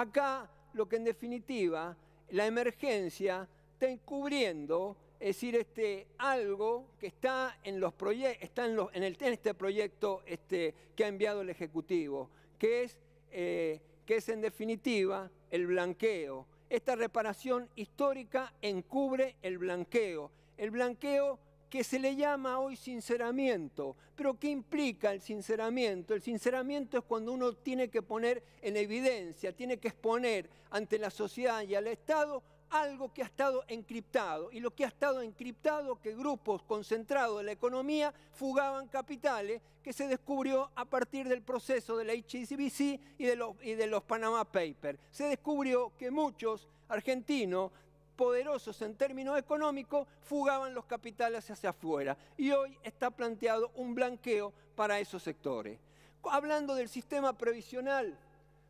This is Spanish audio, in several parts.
Acá lo que en definitiva la emergencia está encubriendo, es decir, este, algo que está en, los está en, los, en, el, este proyecto este, que ha enviado el Ejecutivo, que es, eh, que es en definitiva el blanqueo. Esta reparación histórica encubre el blanqueo. El blanqueo que se le llama hoy sinceramiento. Pero ¿qué implica el sinceramiento? El sinceramiento es cuando uno tiene que poner en evidencia, tiene que exponer ante la sociedad y al Estado algo que ha estado encriptado. Y lo que ha estado encriptado, que grupos concentrados de la economía fugaban capitales, que se descubrió a partir del proceso de la HCBC y de los, y de los Panama Papers. Se descubrió que muchos argentinos poderosos en términos económicos fugaban los capitales hacia afuera. Y hoy está planteado un blanqueo para esos sectores. Hablando del sistema previsional,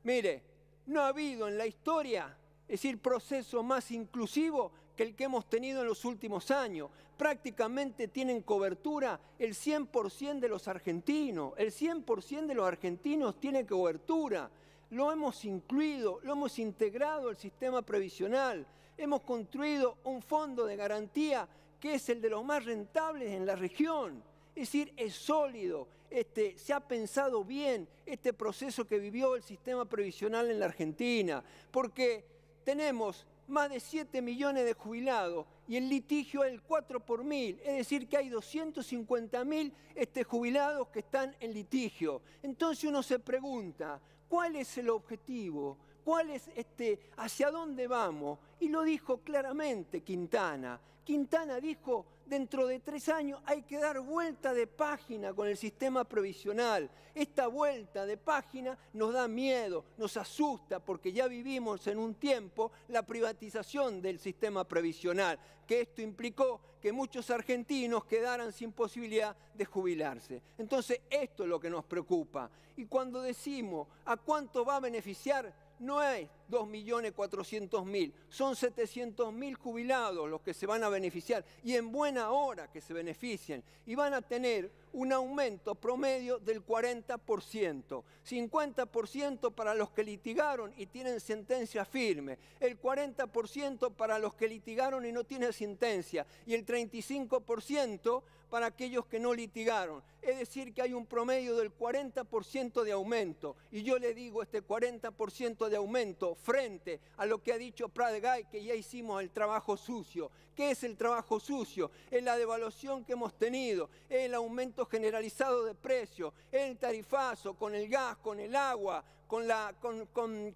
mire, no ha habido en la historia, es decir, proceso más inclusivo que el que hemos tenido en los últimos años. Prácticamente tienen cobertura el 100% de los argentinos. El 100% de los argentinos tiene cobertura. Lo hemos incluido, lo hemos integrado al sistema previsional. Hemos construido un fondo de garantía que es el de los más rentables en la región. Es decir, es sólido, este, se ha pensado bien este proceso que vivió el sistema previsional en la Argentina, porque tenemos más de 7 millones de jubilados y el litigio es el 4 por mil, es decir, que hay 250 mil este, jubilados que están en litigio. Entonces uno se pregunta, ¿cuál es el objetivo? ¿Cuál es este, hacia dónde vamos? Y lo dijo claramente Quintana. Quintana dijo, dentro de tres años hay que dar vuelta de página con el sistema previsional. Esta vuelta de página nos da miedo, nos asusta, porque ya vivimos en un tiempo la privatización del sistema previsional, que esto implicó que muchos argentinos quedaran sin posibilidad de jubilarse. Entonces, esto es lo que nos preocupa. Y cuando decimos a cuánto va a beneficiar no hay 2.400.000, son 700.000 jubilados los que se van a beneficiar y en buena hora que se beneficien y van a tener un aumento promedio del 40%, 50% para los que litigaron y tienen sentencia firme, el 40% para los que litigaron y no tienen sentencia y el 35% para aquellos que no litigaron. Es decir, que hay un promedio del 40% de aumento. Y yo le digo, este 40% de aumento frente a lo que ha dicho Pradegay, que ya hicimos el trabajo sucio. ¿Qué es el trabajo sucio? Es la devaluación que hemos tenido, el aumento generalizado de precios, el tarifazo con el gas, con el agua, con la, con,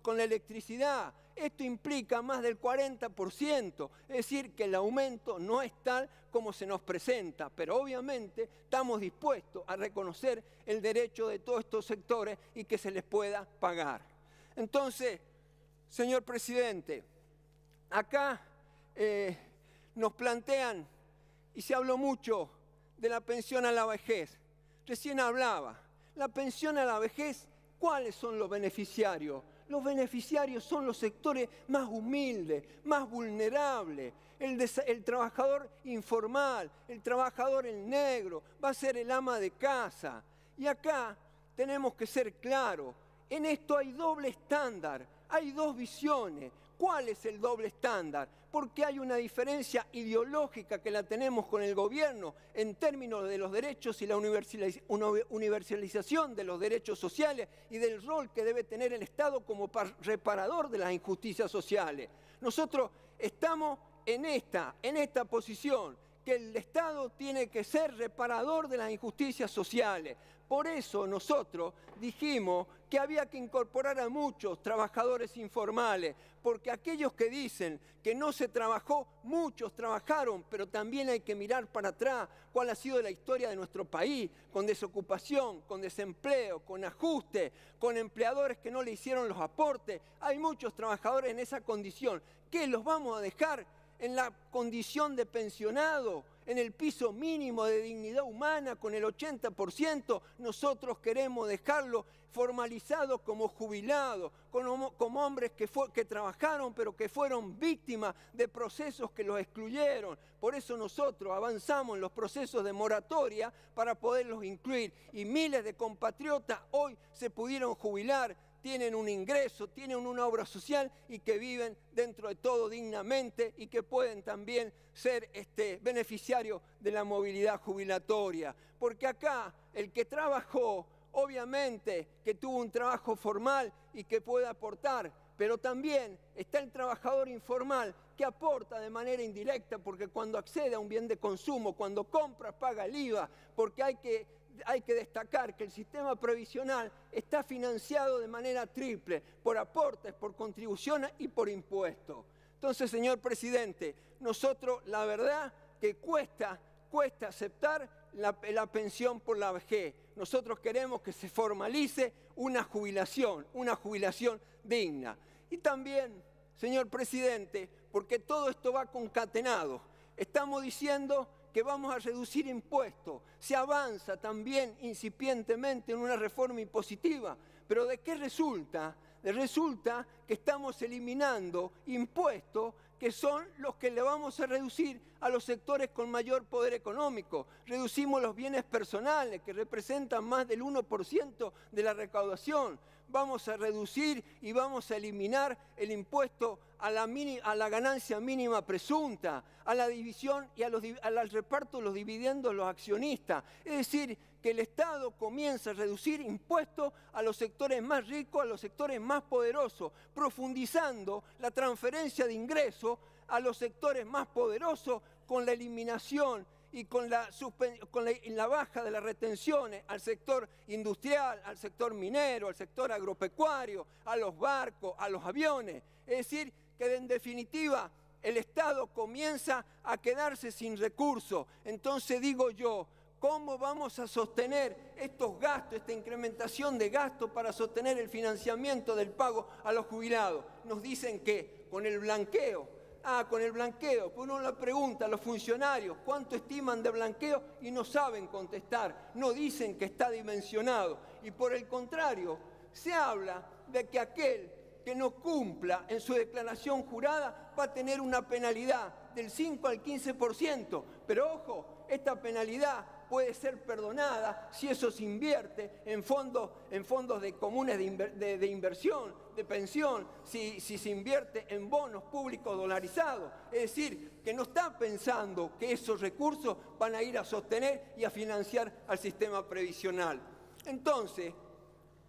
con la electricidad esto implica más del 40%, es decir, que el aumento no es tal como se nos presenta, pero obviamente estamos dispuestos a reconocer el derecho de todos estos sectores y que se les pueda pagar. Entonces, señor presidente, acá eh, nos plantean, y se habló mucho de la pensión a la vejez, recién hablaba, la pensión a la vejez, ¿cuáles son los beneficiarios? los beneficiarios son los sectores más humildes, más vulnerables. El, trabajador informal, el trabajador en negro, va a ser el ama de casa. Y acá tenemos que ser claros, en esto hay doble estándar, hay dos visiones. ¿Cuál es el doble estándar? Porque hay una diferencia ideológica que la tenemos con el gobierno en términos de los derechos y la universalización de los derechos sociales y del rol que debe tener el Estado como reparador de las injusticias sociales. Nosotros estamos en esta, en esta posición que el Estado tiene que ser reparador de las injusticias sociales. Por eso nosotros dijimos que había que incorporar a muchos trabajadores informales, porque aquellos que dicen que no se trabajó, muchos trabajaron, pero también hay que mirar para atrás cuál ha sido la historia de nuestro país, con desocupación, con desempleo, con ajuste, con empleadores que no le hicieron los aportes. Hay muchos trabajadores en esa condición. ¿Qué los vamos a dejar en la condición de pensionado? en el piso mínimo de dignidad humana con el 80%, nosotros queremos dejarlo formalizado como jubilado, como, hombres que trabajaron pero que fueron víctimas de procesos que los excluyeron. Por eso nosotros avanzamos en los procesos de moratoria para poderlos incluir y miles de compatriotas hoy se pudieron jubilar tienen un ingreso, tienen una obra social y que viven dentro de todo dignamente y que pueden también ser este, beneficiarios de la movilidad jubilatoria. Porque acá el que trabajó, obviamente que tuvo un trabajo formal y que puede aportar, pero también está el trabajador informal que aporta de manera indirecta porque cuando accede a un bien de consumo, cuando compra, paga el IVA, porque hay que hay que destacar que el sistema previsional está financiado de manera triple, por aportes, por contribuciones y por impuestos. Entonces, señor presidente, nosotros la verdad que cuesta, cuesta aceptar la, pensión por la vejez. Nosotros queremos que se formalice una jubilación, una jubilación digna. Y también, señor presidente, porque todo esto va concatenado, estamos diciendo que vamos a reducir impuestos. Se avanza también incipientemente en una reforma impositiva. Pero ¿de qué resulta? Resulta que estamos eliminando impuestos que son los que le vamos a reducir a los sectores con mayor poder económico. Reducimos los bienes personales, que representan más del 1% de la recaudación vamos a reducir y vamos a eliminar el impuesto a la, ganancia mínima presunta, a la división y a al reparto de los dividendos los accionistas. Es decir, que el Estado comienza a reducir impuestos a los sectores más ricos, a los sectores más poderosos, profundizando la transferencia de ingresos a los sectores más poderosos con la eliminación y con la, la, baja de las retenciones al sector industrial, al sector minero, al sector agropecuario, a los barcos, a los aviones. Es decir, que en definitiva el Estado comienza a quedarse sin recursos. Entonces digo yo, ¿cómo vamos a sostener estos gastos, esta incrementación de gastos para sostener el financiamiento del pago a los jubilados? Nos dicen que con el blanqueo Ah, con el blanqueo. Uno la pregunta a los funcionarios cuánto estiman de blanqueo y no saben contestar, no dicen que está dimensionado. Y por el contrario, se habla de que aquel que no cumpla en su declaración jurada va a tener una penalidad del 5 al 15%. Pero ojo, esta penalidad puede ser perdonada si eso se invierte en fondos, en fondos de comunes de, inversión, de pensión, si, se invierte en bonos públicos dolarizados. Es decir, que no está pensando que esos recursos van a ir a sostener y a financiar al sistema previsional. Entonces,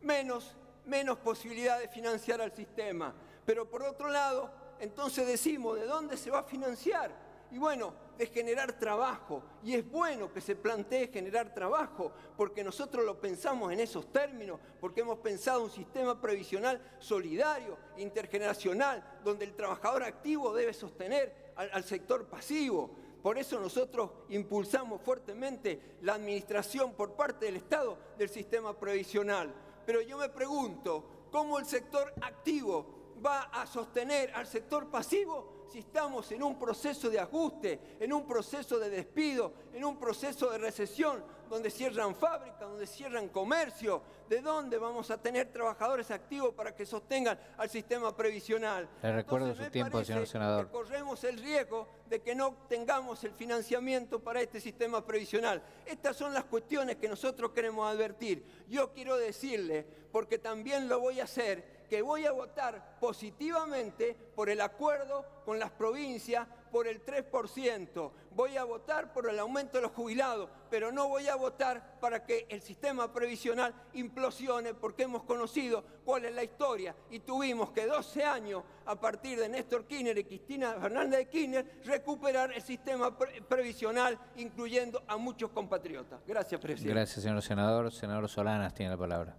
menos, menos posibilidad de financiar al sistema. Pero por otro lado, entonces decimos, ¿de dónde se va a financiar? y bueno, es generar trabajo. Y es bueno que se plantee generar trabajo, porque nosotros lo pensamos en esos términos, porque hemos pensado un sistema previsional solidario, intergeneracional, donde el trabajador activo debe sostener al, sector pasivo. Por eso nosotros impulsamos fuertemente la administración por parte del Estado del sistema previsional. Pero yo me pregunto, ¿cómo el sector activo va a sostener al sector pasivo si estamos en un proceso de ajuste, en un proceso de despido, en un proceso de recesión, donde cierran fábricas, donde cierran comercio, ¿de dónde vamos a tener trabajadores activos para que sostengan al sistema previsional? Le recuerdo su tiempo, señor senador. corremos el riesgo de que no tengamos el financiamiento para este sistema previsional. Estas son las cuestiones que nosotros queremos advertir. Yo quiero decirle, porque también lo voy a hacer, que voy a votar positivamente por el acuerdo con las provincias por el 3%, voy a votar por el aumento de los jubilados, pero no voy a votar para que el sistema previsional implosione porque hemos conocido cuál es la historia y tuvimos que 12 años a partir de Néstor Kirchner y Cristina Fernández de Kirchner recuperar el sistema previsional incluyendo a muchos compatriotas. Gracias, presidente. Gracias, señor senador. Senador Solanas tiene la palabra.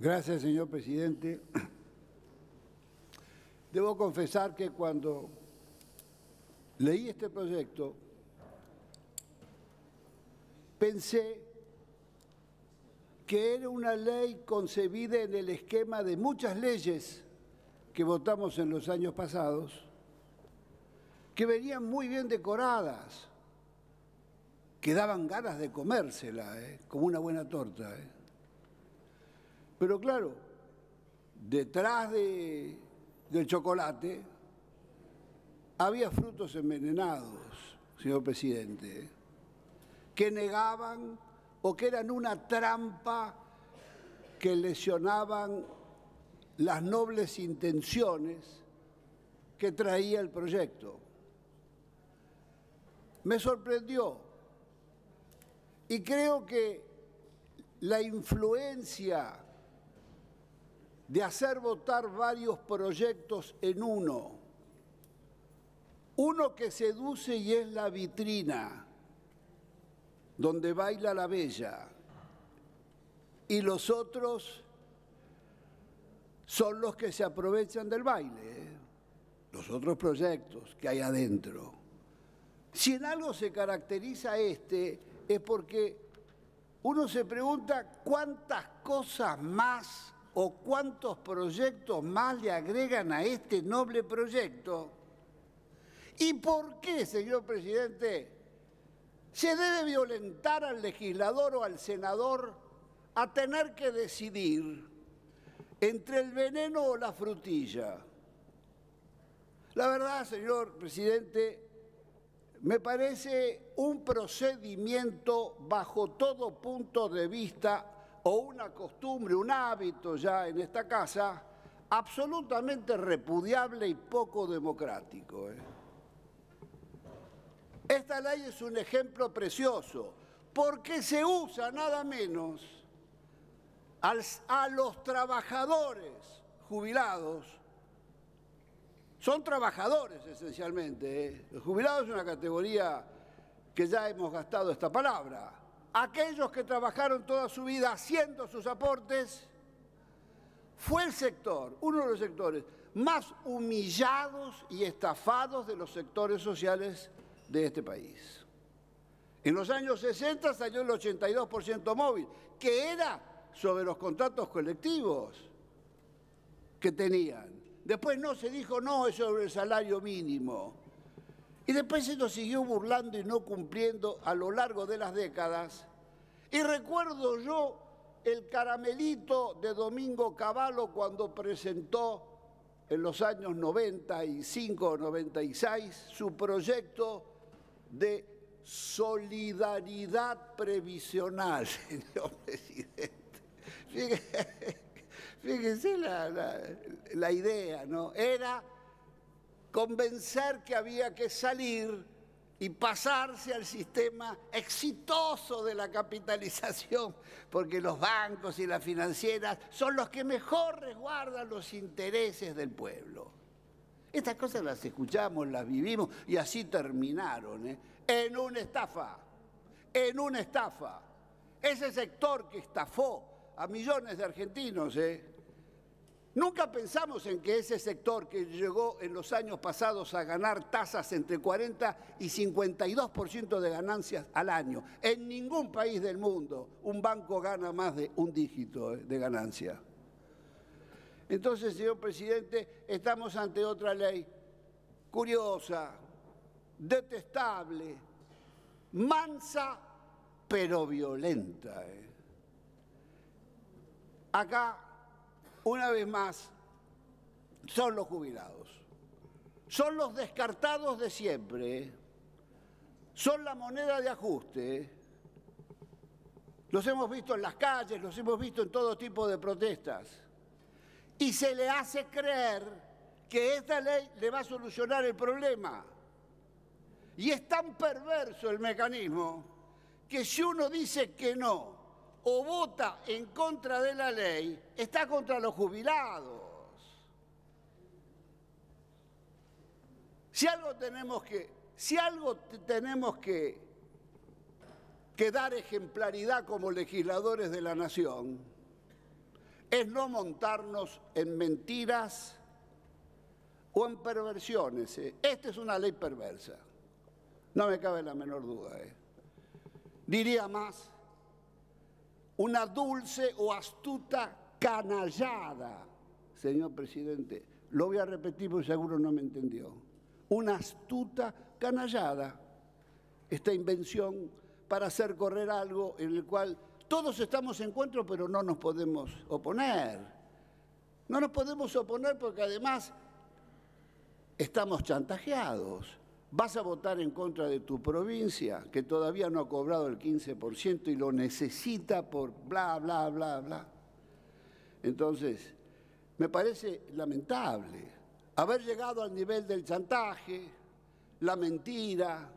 Gracias, señor presidente. Debo confesar que cuando leí este proyecto, pensé que era una ley concebida en el esquema de muchas leyes que votamos en los años pasados, que venían muy bien decoradas, que daban ganas de comérsela, eh, como una buena torta. Eh. Pero claro, detrás del chocolate había frutos envenenados, señor presidente, que negaban o que eran una trampa que lesionaban las nobles intenciones que traía el proyecto. Me sorprendió y creo que la influencia de hacer votar varios proyectos en uno. Uno que seduce y es la vitrina, donde baila la bella. Y los otros son los que se aprovechan del baile, ¿eh? los otros proyectos que hay adentro. Si en algo se caracteriza este, es porque uno se pregunta cuántas cosas más o cuántos proyectos más le agregan a este noble proyecto. ¿Y por qué, señor presidente, se debe violentar al legislador o al senador a tener que decidir entre el veneno o la frutilla? La verdad, señor presidente, me parece un procedimiento bajo todo punto de vista o una costumbre, un hábito ya en esta casa absolutamente repudiable y poco democrático. ¿eh? Esta ley es un ejemplo precioso porque se usa nada menos a los trabajadores jubilados son trabajadores esencialmente. ¿eh? Los jubilados es una categoría que ya hemos gastado esta palabra aquellos que trabajaron toda su vida haciendo sus aportes, fue el sector, uno de los sectores más humillados y estafados de los sectores sociales de este país. En los años 60 salió el 82% móvil, que era sobre los contratos colectivos que tenían. Después no se dijo no, es sobre el salario mínimo. Y después se nos siguió burlando y no cumpliendo a lo largo de las décadas. Y recuerdo yo el caramelito de Domingo Cavallo cuando presentó en los años 95 o 96 su proyecto de solidaridad previsional, señor presidente. Fíjense la, la idea, ¿no? Era convencer que había que salir y pasarse al sistema exitoso de la capitalización, porque los bancos y las financieras son los que mejor resguardan los intereses del pueblo. Estas cosas las escuchamos, las vivimos y así terminaron, ¿eh? en una estafa, en una estafa. Ese sector que estafó a millones de argentinos, ¿eh? Nunca pensamos en que ese sector que llegó en los años pasados a ganar tasas entre 40 y 52% de ganancias al año, en ningún país del mundo un banco gana más de un dígito de ganancia. Entonces, señor presidente, estamos ante otra ley curiosa, detestable, mansa, pero violenta. ¿eh? Acá una vez más, son los jubilados. Son los descartados de siempre. Son la moneda de ajuste. Los hemos visto en las calles, los hemos visto en todo tipo de protestas. Y se le hace creer que esta ley le va a solucionar el problema. Y es tan perverso el mecanismo que si uno dice que no, o vota en contra de la ley está contra los jubilados. Si algo tenemos que, si algo tenemos que, dar ejemplaridad como legisladores de la nación, es no montarnos en mentiras o en perversiones. ¿eh? Esta es una ley perversa, no me cabe la menor duda. ¿eh? Diría más una dulce o astuta canallada, señor presidente. Lo voy a repetir porque seguro no me entendió. Una astuta canallada, esta invención para hacer correr algo en el cual todos estamos en contra, pero no nos podemos oponer. No nos podemos oponer porque además estamos chantajeados vas a votar en contra de tu provincia, que todavía no ha cobrado el 15% y lo necesita por bla, bla, bla, bla. Entonces, me parece lamentable haber llegado al nivel del chantaje, la mentira,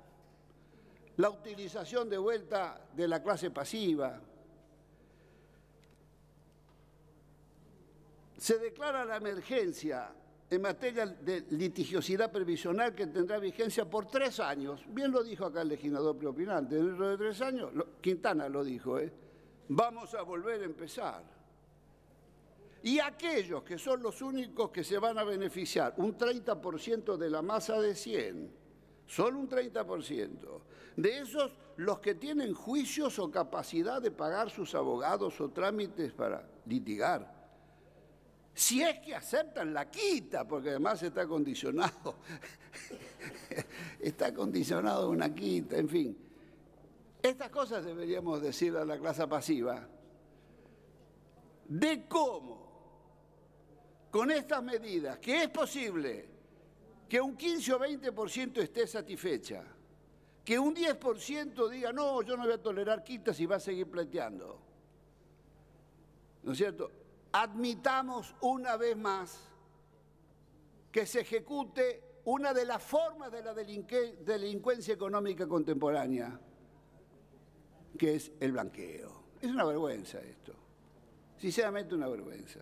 la utilización de vuelta de la clase pasiva. Se declara la emergencia en materia de litigiosidad previsional que tendrá vigencia por tres años. Bien lo dijo acá el legislador preopinante, dentro de tres años, Quintana lo dijo, ¿eh? vamos a volver a empezar. Y aquellos que son los únicos que se van a beneficiar, un 30% de la masa de 100, solo un 30%, de esos los que tienen juicios o capacidad de pagar sus abogados o trámites para litigar si es que aceptan la quita, porque además está condicionado, está condicionado una quita, en fin. Estas cosas deberíamos decir a la clase pasiva, de cómo, con estas medidas, que es posible que un 15 o 20% esté satisfecha, que un 10% diga, no, yo no voy a tolerar quitas y va a seguir planteando. ¿No es cierto? admitamos una vez más que se ejecute una de las formas de la delincuencia económica contemporánea, que es el blanqueo. Es una vergüenza esto, sinceramente una vergüenza.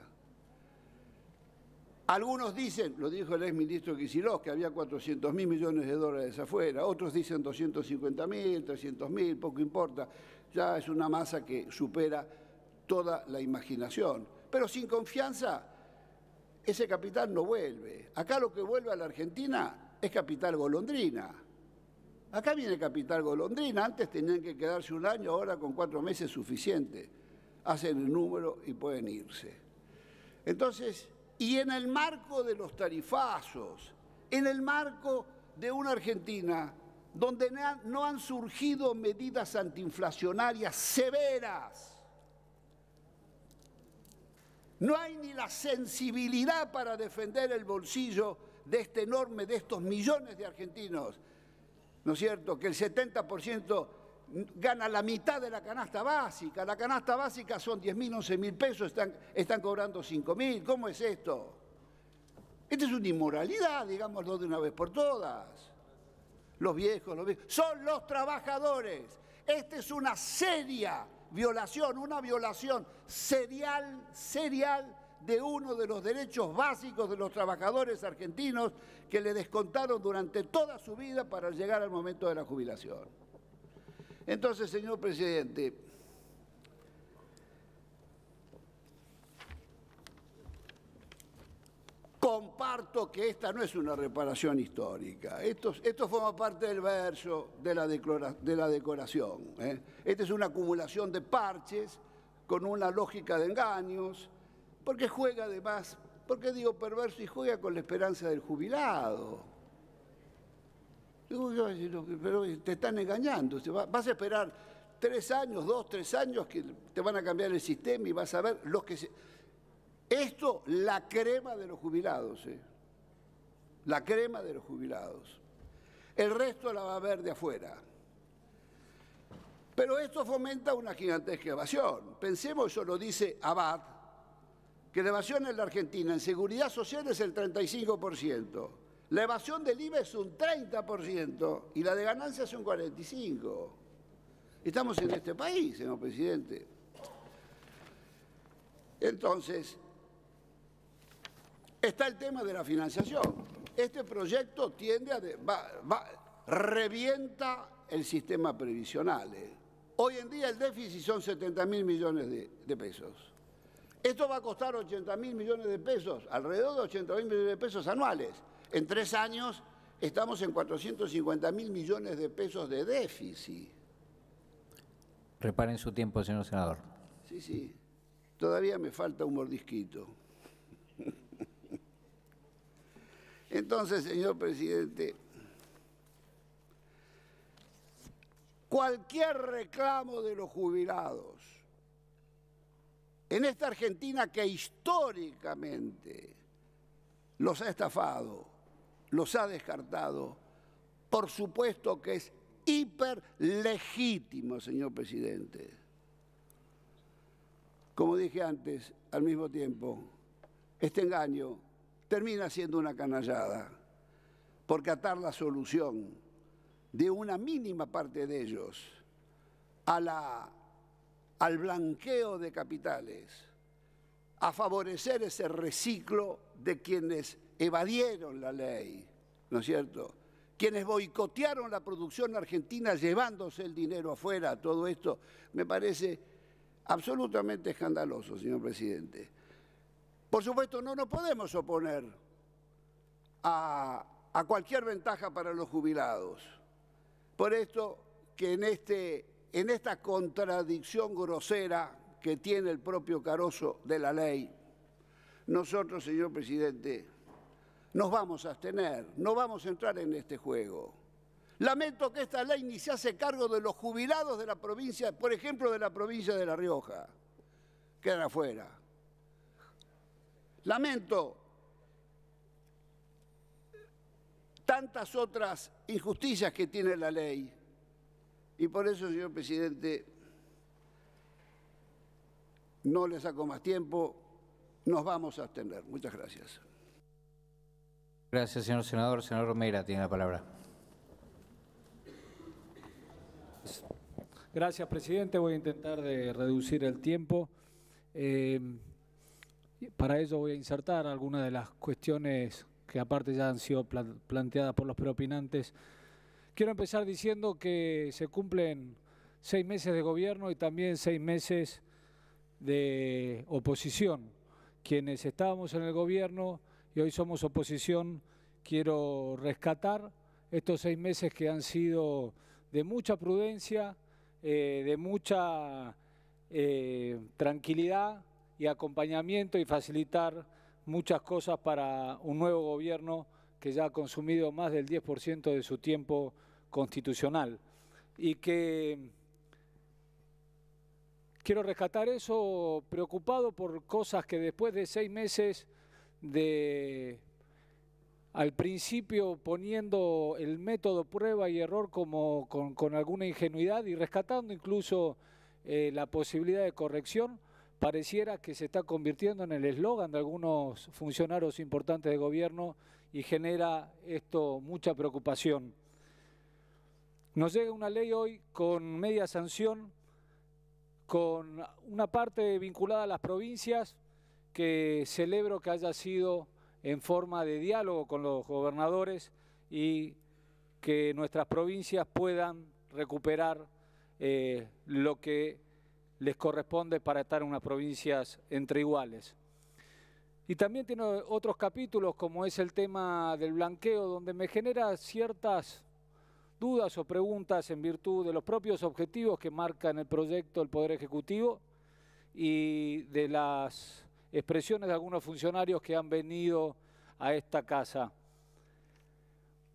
Algunos dicen, lo dijo el exministro Kicillof, que había 400 mil millones de dólares afuera, otros dicen 250 mil, 300 mil, poco importa, ya es una masa que supera toda la imaginación pero sin confianza ese capital no vuelve. Acá lo que vuelve a la Argentina es capital golondrina. Acá viene capital golondrina, antes tenían que quedarse un año, ahora con cuatro meses es suficiente. Hacen el número y pueden irse. Entonces, y en el marco de los tarifazos, en el marco de una Argentina donde no han surgido medidas antiinflacionarias severas, no hay ni la sensibilidad para defender el bolsillo de este enorme, de estos millones de argentinos. ¿No es cierto? Que el 70% gana la mitad de la canasta básica. La canasta básica son 10 mil, 11 mil pesos, están, cobrando 5 mil. ¿Cómo es esto? Esta es una inmoralidad, digámoslo de una vez por todas. Los viejos, los viejos. Son los trabajadores. Esta es una seria violación, una violación serial, serial de uno de los derechos básicos de los trabajadores argentinos que le descontaron durante toda su vida para llegar al momento de la jubilación. Entonces, señor presidente, Comparto que esta no es una reparación histórica. Esto, forma parte del verso, de la, decoración. ¿eh? Esta es una acumulación de parches con una lógica de engaños, porque juega además, porque digo perverso y juega con la esperanza del jubilado. Pero te están engañando. Vas a esperar tres años, dos, tres años que te van a cambiar el sistema y vas a ver los que se esto, la crema de los jubilados, eh. la crema de los jubilados. El resto la va a ver de afuera. Pero esto fomenta una gigantesca evasión. Pensemos, eso lo dice Abad, que la evasión en la Argentina en seguridad social es el 35%, la evasión del IVA es un 30% y la de ganancias es un 45%. Estamos en este país, señor presidente. Entonces, Está el tema de la financiación. Este proyecto tiende a... revienta el sistema previsional. Eh. Hoy en día el déficit son 70 mil millones de, de, pesos. Esto va a costar 80 mil millones de pesos, alrededor de 80 mil millones de pesos anuales. En tres años estamos en 450 mil millones de pesos de déficit. Reparen su tiempo, señor senador. Sí, sí. Todavía me falta un mordisquito. Entonces, señor presidente, cualquier reclamo de los jubilados en esta Argentina que históricamente los ha estafado, los ha descartado, por supuesto que es hiperlegítimo, señor presidente. Como dije antes, al mismo tiempo, este engaño termina siendo una canallada, porque atar la solución de una mínima parte de ellos al blanqueo de capitales, a favorecer ese reciclo de quienes evadieron la ley, ¿no es cierto? Quienes boicotearon la producción argentina llevándose el dinero afuera, todo esto me parece absolutamente escandaloso, señor presidente. Por supuesto, no nos podemos oponer a, cualquier ventaja para los jubilados. Por esto que en, este, en esta contradicción grosera que tiene el propio carozo de la ley, nosotros, señor presidente, nos vamos a abstener, no vamos a entrar en este juego. Lamento que esta ley ni se hace cargo de los jubilados de la provincia, por ejemplo, de la provincia de La Rioja, quedan afuera. Lamento tantas otras injusticias que tiene la ley. Y por eso, señor presidente, no le saco más tiempo, nos vamos a abstener. Muchas gracias. Gracias, señor senador. señor Romera tiene la palabra. Gracias, presidente. Voy a intentar de reducir el tiempo. Eh, para ello voy a insertar algunas de las cuestiones que aparte ya han sido planteadas por los preopinantes. Quiero empezar diciendo que se cumplen seis meses de gobierno y también seis meses de oposición. Quienes estábamos en el gobierno y hoy somos oposición, quiero rescatar estos seis meses que han sido de mucha prudencia, eh, de mucha eh, tranquilidad, y acompañamiento y facilitar muchas cosas para un nuevo gobierno que ya ha consumido más del 10% de su tiempo constitucional. Y que quiero rescatar eso preocupado por cosas que después de seis meses de al principio poniendo el método prueba y error como con, alguna ingenuidad y rescatando incluso eh, la posibilidad de corrección, pareciera que se está convirtiendo en el eslogan de algunos funcionarios importantes de gobierno y genera esto mucha preocupación. Nos llega una ley hoy con media sanción, con una parte vinculada a las provincias, que celebro que haya sido en forma de diálogo con los gobernadores y que nuestras provincias puedan recuperar eh, lo que les corresponde para estar en unas provincias entre iguales. Y también tiene otros capítulos, como es el tema del blanqueo, donde me genera ciertas dudas o preguntas en virtud de los propios objetivos que marca en el proyecto el Poder Ejecutivo y de las expresiones de algunos funcionarios que han venido a esta casa.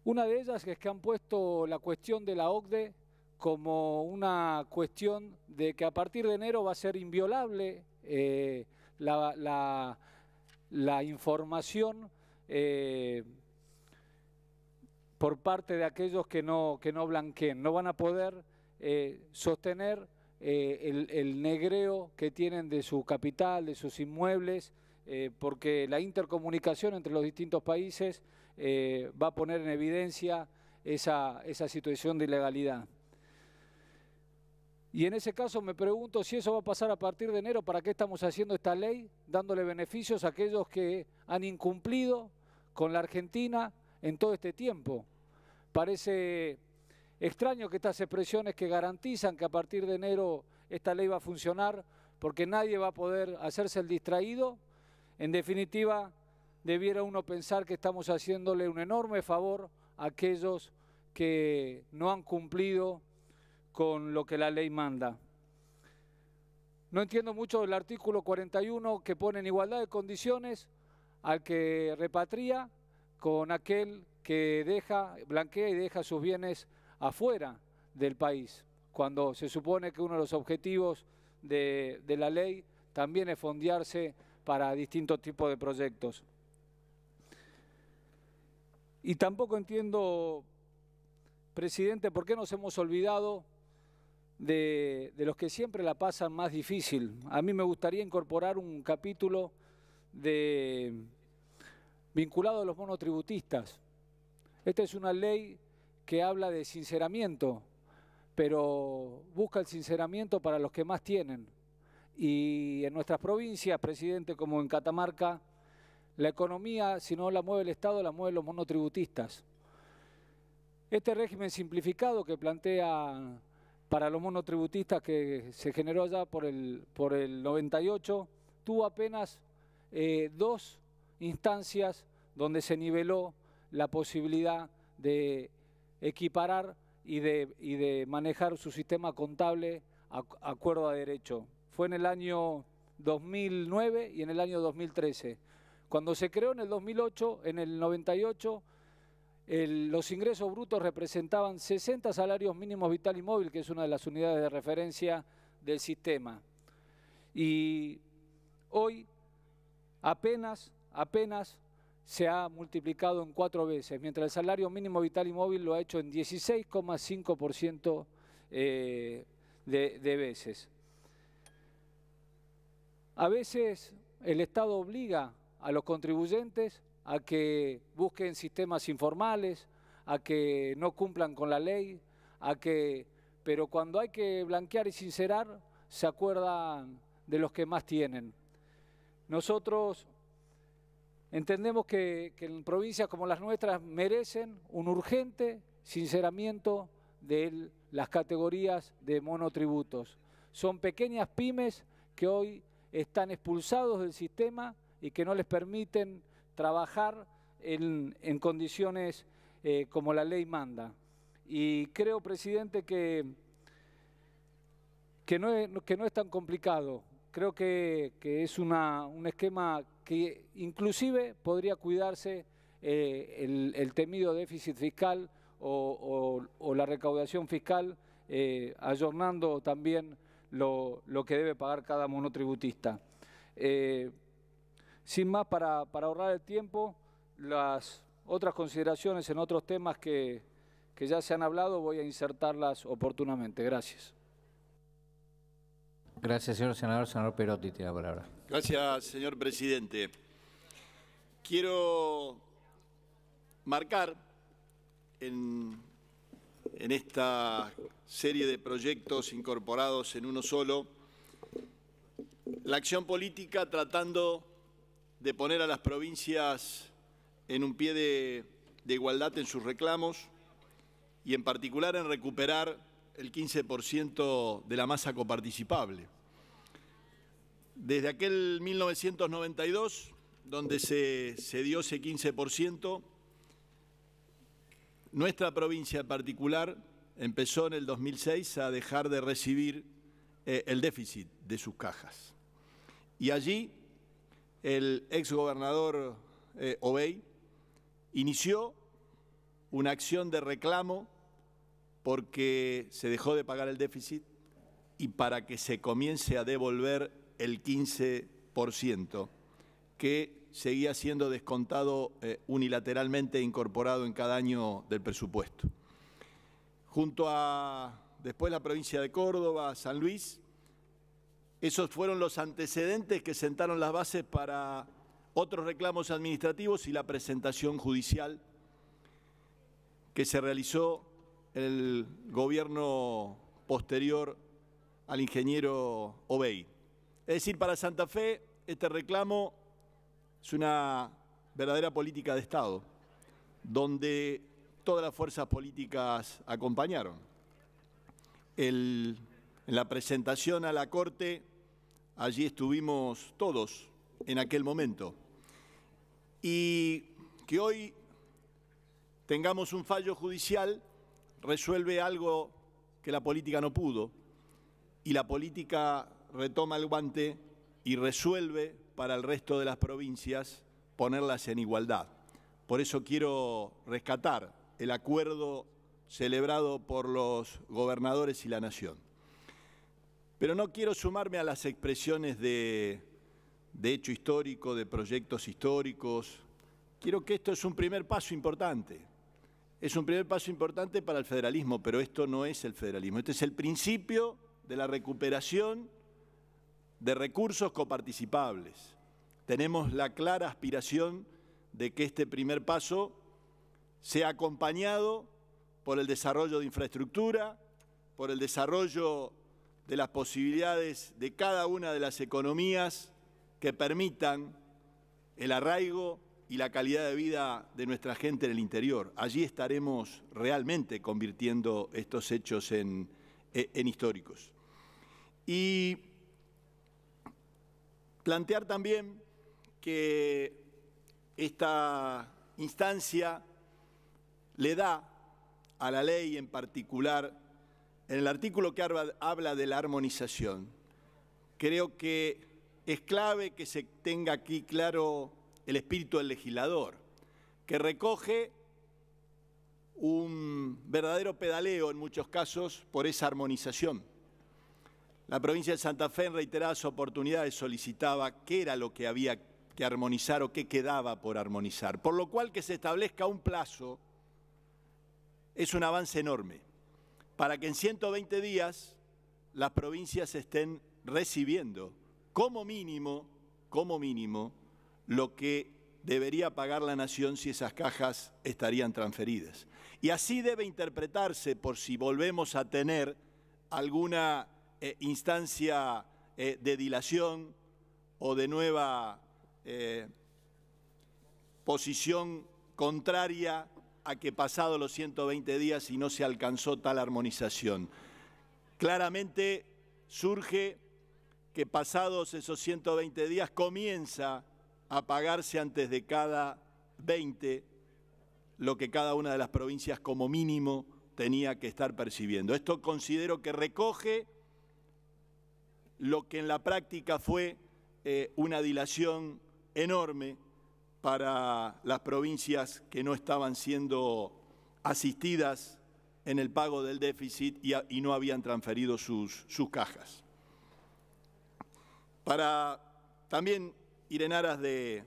Una de ellas es que han puesto la cuestión de la OCDE como una cuestión de que a partir de enero va a ser inviolable eh, la, información eh, por parte de aquellos que no, que no blanqueen. No van a poder eh, sostener el, negreo que tienen de su capital, de sus inmuebles, porque la intercomunicación entre los distintos países va a poner en evidencia esa situación de ilegalidad. Y en ese caso me pregunto si eso va a pasar a partir de enero, ¿para qué estamos haciendo esta ley? Dándole beneficios a aquellos que han incumplido con la Argentina en todo este tiempo. Parece extraño que estas expresiones que garantizan que a partir de enero esta ley va a funcionar, porque nadie va a poder hacerse el distraído. En definitiva, debiera uno pensar que estamos haciéndole un enorme favor a aquellos que no han cumplido con lo que la ley manda. No entiendo mucho del artículo 41 que pone en igualdad de condiciones al que repatria con aquel que deja, blanquea y deja sus bienes afuera del país, cuando se supone que uno de los objetivos de, de la ley también es fondearse para distintos tipos de proyectos. Y tampoco entiendo, presidente, por qué nos hemos olvidado de, los que siempre la pasan más difícil. A mí me gustaría incorporar un capítulo de, vinculado a los monotributistas. Esta es una ley que habla de sinceramiento, pero busca el sinceramiento para los que más tienen. Y en nuestras provincias, presidente, como en Catamarca, la economía, si no la mueve el Estado, la mueven los monotributistas. Este régimen simplificado que plantea para los monotributistas que se generó allá por el, por el 98, tuvo apenas eh, dos instancias donde se niveló la posibilidad de equiparar y de, y de manejar su sistema contable a, acuerdo a derecho. Fue en el año 2009 y en el año 2013. Cuando se creó en el 2008, en el 98, los ingresos brutos representaban 60 salarios mínimos vital y móvil, que es una de las unidades de referencia del sistema. Y hoy apenas, apenas se ha multiplicado en cuatro veces, mientras el salario mínimo vital y móvil lo ha hecho en 16,5% eh, de, de veces. A veces el Estado obliga a los contribuyentes a que busquen sistemas informales, a que no cumplan con la ley, a que... Pero cuando hay que blanquear y sincerar, se acuerdan de los que más tienen. Nosotros entendemos que, en provincias como las nuestras merecen un urgente sinceramiento de las categorías de monotributos. Son pequeñas pymes que hoy están expulsados del sistema y que no les permiten trabajar en, condiciones eh, como la ley manda. Y creo, presidente, que, que, no, es, que no es tan complicado. Creo que, es un esquema que inclusive podría cuidarse eh, el, temido déficit fiscal o, la recaudación fiscal, eh, ayornando también lo, que debe pagar cada monotributista. Eh, sin más, para, ahorrar el tiempo, las otras consideraciones en otros temas que, ya se han hablado, voy a insertarlas oportunamente. Gracias. Gracias, señor senador. Senador Perotti tiene la palabra. Gracias, señor presidente. Quiero marcar en, en esta serie de proyectos incorporados en uno solo la acción política tratando de poner a las provincias en un pie de, igualdad en sus reclamos y en particular en recuperar el 15% de la masa coparticipable. Desde aquel 1992, donde se, dio ese 15%, nuestra provincia en particular empezó en el 2006 a dejar de recibir eh, el déficit de sus cajas. Y allí el exgobernador eh, Obey inició una acción de reclamo porque se dejó de pagar el déficit y para que se comience a devolver el 15% que seguía siendo descontado eh, unilateralmente incorporado en cada año del presupuesto. Junto a después la provincia de Córdoba, San Luis, esos fueron los antecedentes que sentaron las bases para otros reclamos administrativos y la presentación judicial que se realizó en el gobierno posterior al ingeniero Obey. Es decir, para Santa Fe este reclamo es una verdadera política de Estado, donde todas las fuerzas políticas acompañaron. El en la presentación a la Corte, allí estuvimos todos en aquel momento. Y que hoy tengamos un fallo judicial resuelve algo que la política no pudo y la política retoma el guante y resuelve para el resto de las provincias ponerlas en igualdad. Por eso quiero rescatar el acuerdo celebrado por los gobernadores y la nación. Pero no quiero sumarme a las expresiones de, hecho histórico, de proyectos históricos. Quiero que esto es un primer paso importante. Es un primer paso importante para el federalismo, pero esto no es el federalismo. Este es el principio de la recuperación de recursos coparticipables. Tenemos la clara aspiración de que este primer paso sea acompañado por el desarrollo de infraestructura, por el desarrollo de las posibilidades de cada una de las economías que permitan el arraigo y la calidad de vida de nuestra gente en el interior. Allí estaremos realmente convirtiendo estos hechos en, e, históricos. Y plantear también que esta instancia le da a la ley en particular en el artículo que habla de la armonización, creo que es clave que se tenga aquí claro el espíritu del legislador, que recoge un verdadero pedaleo en muchos casos por esa armonización. La provincia de Santa Fe en reiteradas oportunidades solicitaba qué era lo que había que armonizar o qué quedaba por armonizar, por lo cual que se establezca un plazo es un avance enorme para que en 120 días las provincias estén recibiendo como mínimo, como mínimo, lo que debería pagar la nación si esas cajas estarían transferidas. Y así debe interpretarse por si volvemos a tener alguna eh, instancia eh, de dilación o de nueva eh, posición contraria a que pasado los 120 días y no se alcanzó tal armonización. Claramente surge que pasados esos 120 días comienza a pagarse antes de cada 20 lo que cada una de las provincias como mínimo tenía que estar percibiendo. Esto considero que recoge lo que en la práctica fue eh, una dilación enorme para las provincias que no estaban siendo asistidas en el pago del déficit y, no habían transferido sus, cajas. Para también ir en aras del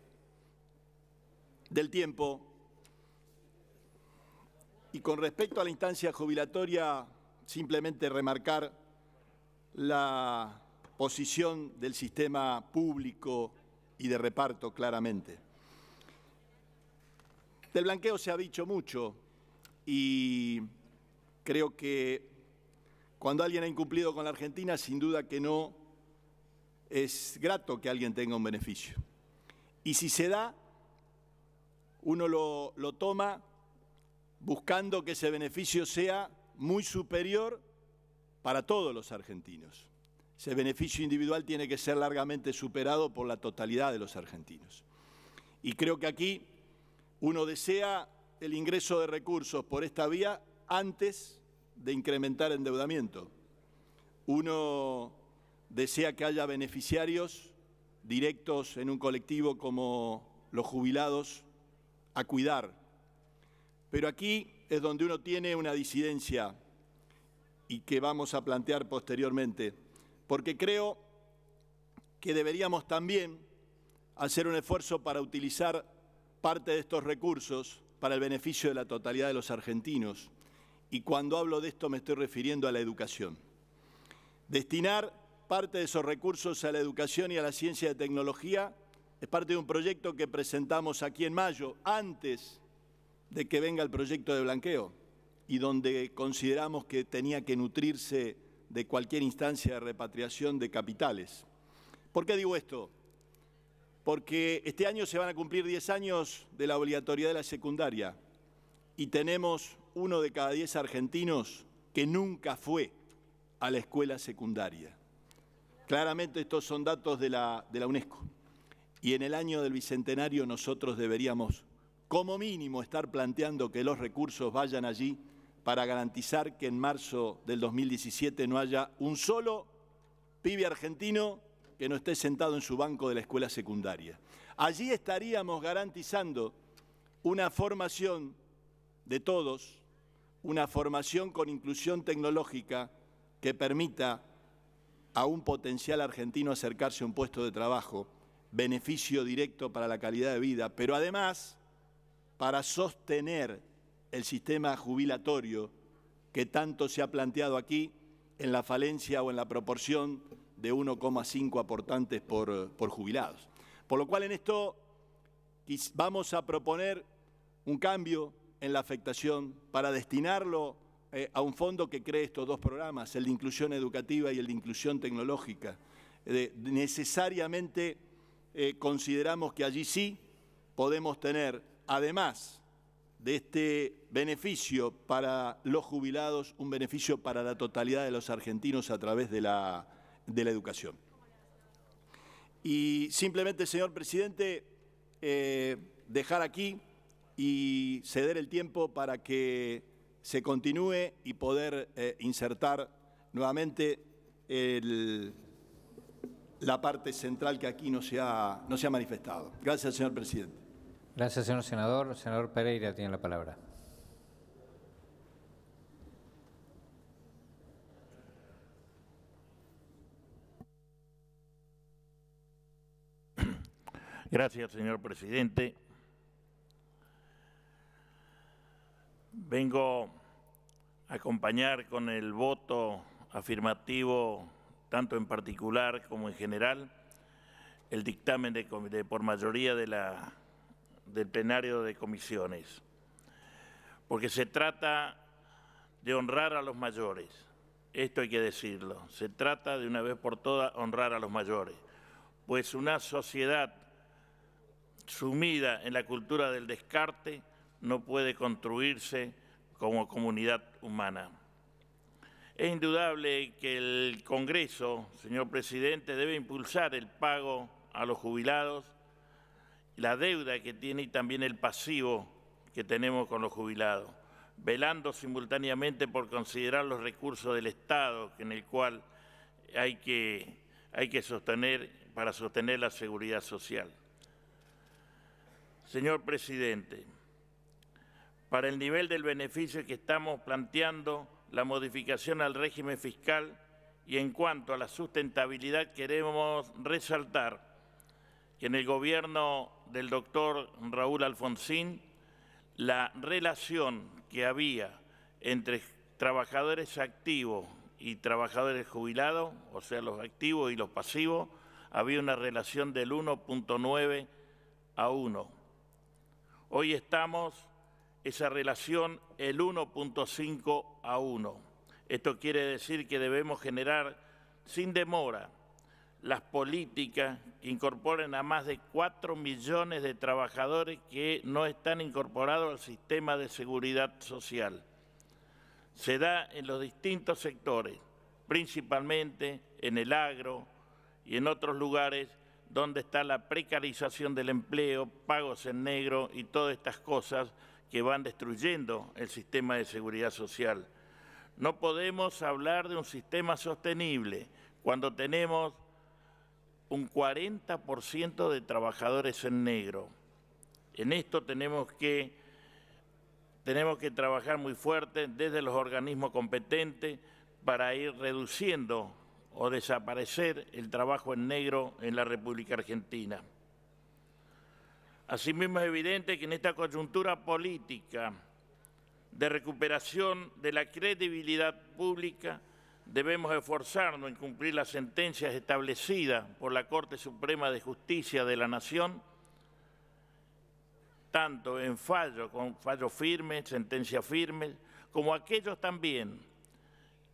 tiempo, y con respecto a la instancia jubilatoria, simplemente remarcar la posición del sistema público y de reparto claramente. Del blanqueo se ha dicho mucho y creo que cuando alguien ha incumplido con la Argentina, sin duda que no es grato que alguien tenga un beneficio. Y si se da, uno lo, toma buscando que ese beneficio sea muy superior para todos los argentinos. Ese beneficio individual tiene que ser largamente superado por la totalidad de los argentinos. Y creo que aquí uno desea el ingreso de recursos por esta vía antes de incrementar endeudamiento. Uno desea que haya beneficiarios directos en un colectivo como los jubilados a cuidar. Pero aquí es donde uno tiene una disidencia y que vamos a plantear posteriormente, porque creo que deberíamos también hacer un esfuerzo para utilizar parte de estos recursos para el beneficio de la totalidad de los argentinos. Y cuando hablo de esto me estoy refiriendo a la educación. Destinar parte de esos recursos a la educación y a la ciencia de tecnología es parte de un proyecto que presentamos aquí en mayo, antes de que venga el proyecto de blanqueo, y donde consideramos que tenía que nutrirse de cualquier instancia de repatriación de capitales. ¿Por qué digo esto? porque este año se van a cumplir 10 años de la obligatoriedad de la secundaria y tenemos uno de cada 10 argentinos que nunca fue a la escuela secundaria. Claramente estos son datos de la, de la UNESCO y en el año del Bicentenario nosotros deberíamos como mínimo estar planteando que los recursos vayan allí para garantizar que en marzo del 2017 no haya un solo pibe argentino que no esté sentado en su banco de la escuela secundaria. Allí estaríamos garantizando una formación de todos, una formación con inclusión tecnológica que permita a un potencial argentino acercarse a un puesto de trabajo, beneficio directo para la calidad de vida, pero además para sostener el sistema jubilatorio que tanto se ha planteado aquí en la falencia o en la proporción de 1,5 aportantes por, jubilados. Por lo cual en esto vamos a proponer un cambio en la afectación para destinarlo eh, a un fondo que cree estos dos programas, el de inclusión educativa y el de inclusión tecnológica. necesariamente eh, consideramos que allí sí podemos tener, además de este beneficio para los jubilados, un beneficio para la totalidad de los argentinos a través de la de la educación. Y simplemente, señor presidente, eh, dejar aquí y ceder el tiempo para que se continúe y poder eh, insertar nuevamente la parte central que aquí no se, ha, no se ha manifestado. Gracias, señor presidente. Gracias, señor senador. Senador Pereira tiene la palabra. Gracias, señor presidente. Vengo a acompañar con el voto afirmativo, tanto en particular como en general, el dictamen de, por mayoría del plenario de comisiones, porque se trata de honrar a los mayores, esto hay que decirlo, se trata de una vez por todas honrar a los mayores, pues una sociedad sumida en la cultura del descarte, no puede construirse como comunidad humana. Es indudable que el Congreso, señor presidente, debe impulsar el pago a los jubilados, la deuda que tiene y también el pasivo que tenemos con los jubilados, velando simultáneamente por considerar los recursos del Estado en el cual hay que, hay que sostener para sostener la seguridad social. Señor presidente, para el nivel del beneficio que estamos planteando la modificación al régimen fiscal y en cuanto a la sustentabilidad queremos resaltar que en el gobierno del doctor Raúl Alfonsín la relación que había entre trabajadores activos y trabajadores jubilados, o sea, los activos y los pasivos, había una relación del 1.9 a 1 Hoy estamos esa relación el 1.5 a 1. Esto quiere decir que debemos generar sin demora las políticas que incorporen a más de 4 millones de trabajadores que no están incorporados al sistema de seguridad social. Se da en los distintos sectores, principalmente en el agro y en otros lugares donde está la precarización del empleo, pagos en negro y todas estas cosas que van destruyendo el sistema de seguridad social. No podemos hablar de un sistema sostenible cuando tenemos un 40% de trabajadores en negro. En esto tenemos que, tenemos que trabajar muy fuerte desde los organismos competentes para ir reduciendo o desaparecer el trabajo en negro en la República Argentina. Asimismo es evidente que en esta coyuntura política de recuperación de la credibilidad pública debemos esforzarnos en cumplir las sentencias establecidas por la Corte Suprema de Justicia de la Nación, tanto en fallo con fallo firme, sentencia firme, como aquellos también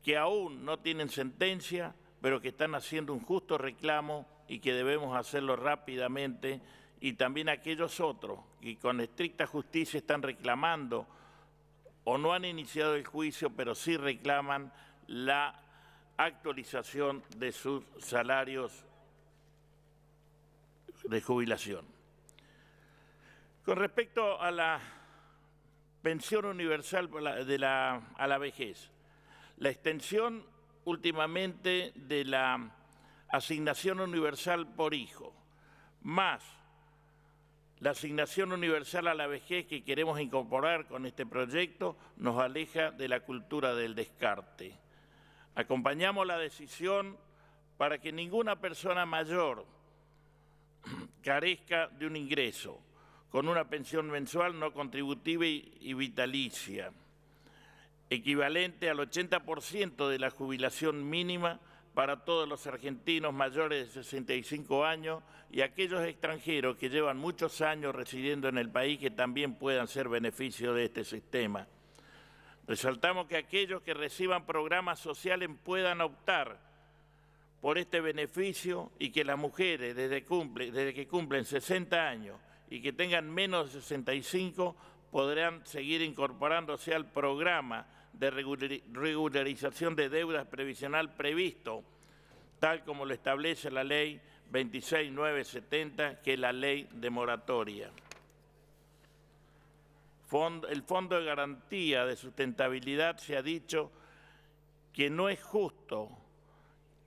que aún no tienen sentencia pero que están haciendo un justo reclamo y que debemos hacerlo rápidamente, y también aquellos otros que con estricta justicia están reclamando o no han iniciado el juicio, pero sí reclaman la actualización de sus salarios de jubilación. Con respecto a la pensión universal de la, a la vejez, la extensión últimamente de la asignación universal por hijo, más la asignación universal a la vejez que queremos incorporar con este proyecto, nos aleja de la cultura del descarte. Acompañamos la decisión para que ninguna persona mayor carezca de un ingreso, con una pensión mensual no contributiva y vitalicia equivalente al 80% de la jubilación mínima para todos los argentinos mayores de 65 años y aquellos extranjeros que llevan muchos años residiendo en el país que también puedan ser beneficio de este sistema. Resaltamos que aquellos que reciban programas sociales puedan optar por este beneficio y que las mujeres desde, desde que cumplen 60 años y que tengan menos de 65 podrán seguir incorporándose al programa de regularización de deudas previsional previsto, tal como lo establece la Ley 26970, que es la Ley de Moratoria. El Fondo de Garantía de Sustentabilidad se ha dicho que no es justo,